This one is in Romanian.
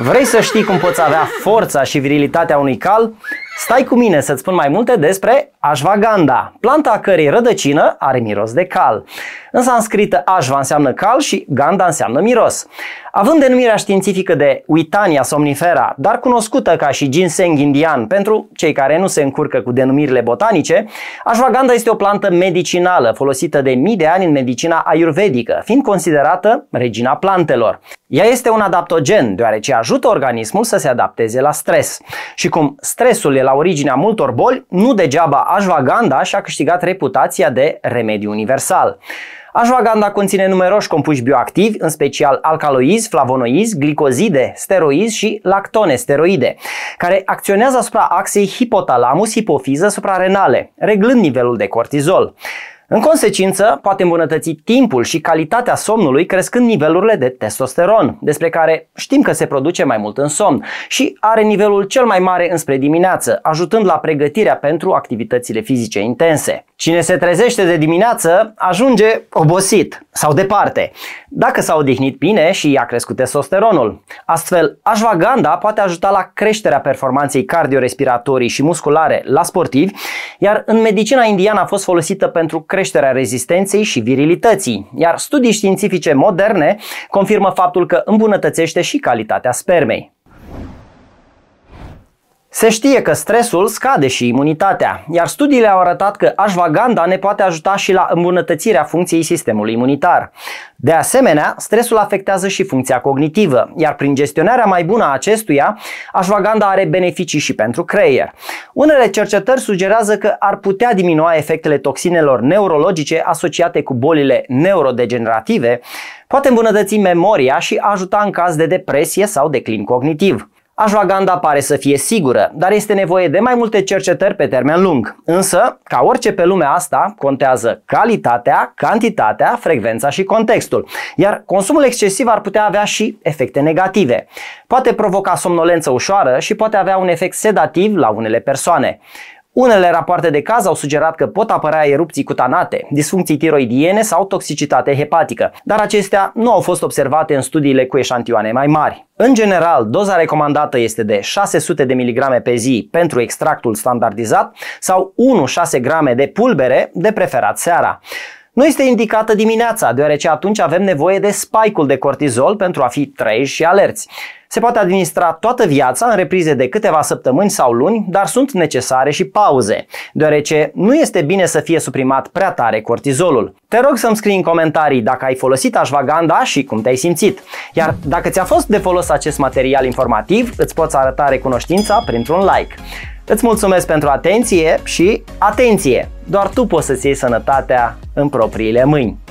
Vrei să știi cum poți avea forța și virilitatea unui cal? Stai cu mine să-ți spun mai multe despre ashwagandha, planta cărei rădăcină are miros de cal. În sanscrită ashva înseamnă cal și ganda înseamnă miros. Având denumirea științifică de Uitania somnifera, dar cunoscută ca și ginseng indian pentru cei care nu se încurcă cu denumirile botanice, ashwagandha este o plantă medicinală folosită de mii de ani în medicina ayurvedică, fiind considerată regina plantelor. Ea este un adaptogen, deoarece ajută organismul să se adapteze la stres. Și cum stresul e la originea multor boli, nu degeaba ashwagandha și-a câștigat reputația de remediu universal. Ashwagandha conține numeroși compuși bioactivi, în special alcaloizi, flavonoizi, glicozide, steroizi și lactone steroide, care acționează asupra axei hipotalamus-hipofiză suprarenale, reglând nivelul de cortizol. În consecință, poate îmbunătăți timpul și calitatea somnului crescând nivelurile de testosteron, despre care știm că se produce mai mult în somn și are nivelul cel mai mare înspre dimineață, ajutând la pregătirea pentru activitățile fizice intense. Cine se trezește de dimineață ajunge obosit, sau departe, dacă s-a odihnit bine și i-a crescut testosteronul. Astfel, ashwagandha poate ajuta la creșterea performanței cardiorespiratorii și musculare la sportivi, iar în medicina indiană a fost folosită pentru creșterea rezistenței și virilității, iar studii științifice moderne confirmă faptul că îmbunătățește și calitatea spermei. Se știe că stresul scade și imunitatea, iar studiile au arătat că ashwagandha ne poate ajuta și la îmbunătățirea funcției sistemului imunitar. De asemenea, stresul afectează și funcția cognitivă, iar prin gestionarea mai bună a acestuia, ashwagandha are beneficii și pentru creier. Unele cercetări sugerează că ar putea diminua efectele toxinelor neurologice asociate cu bolile neurodegenerative, poate îmbunătăți memoria și ajuta în caz de depresie sau declin cognitiv. Ajvaganda pare să fie sigură, dar este nevoie de mai multe cercetări pe termen lung. Însă, ca orice pe lumea asta, contează calitatea, cantitatea, frecvența și contextul. Iar consumul excesiv ar putea avea și efecte negative. Poate provoca somnolență ușoară și poate avea un efect sedativ la unele persoane. Unele rapoarte de caz au sugerat că pot apărea erupții cutanate, disfuncții tiroidiene sau toxicitate hepatică, dar acestea nu au fost observate în studiile cu eșantioane mai mari. În general, doza recomandată este de 600 de mg pe zi pentru extractul standardizat sau 1-6 grame de pulbere de preferat seara. Nu este indicată dimineața, deoarece atunci avem nevoie de spike-ul de cortizol pentru a fi treji și alerți. Se poate administra toată viața în reprize de câteva săptămâni sau luni, dar sunt necesare și pauze, deoarece nu este bine să fie suprimat prea tare cortizolul. Te rog să-mi scrii în comentarii dacă ai folosit ashwagandha și cum te-ai simțit. Iar dacă ți-a fost de folos acest material informativ, îți poți arăta recunoștința printr-un like. Îți mulțumesc pentru atenție și atenție! Doar tu poți să-ți iei sănătatea în propriile mâini.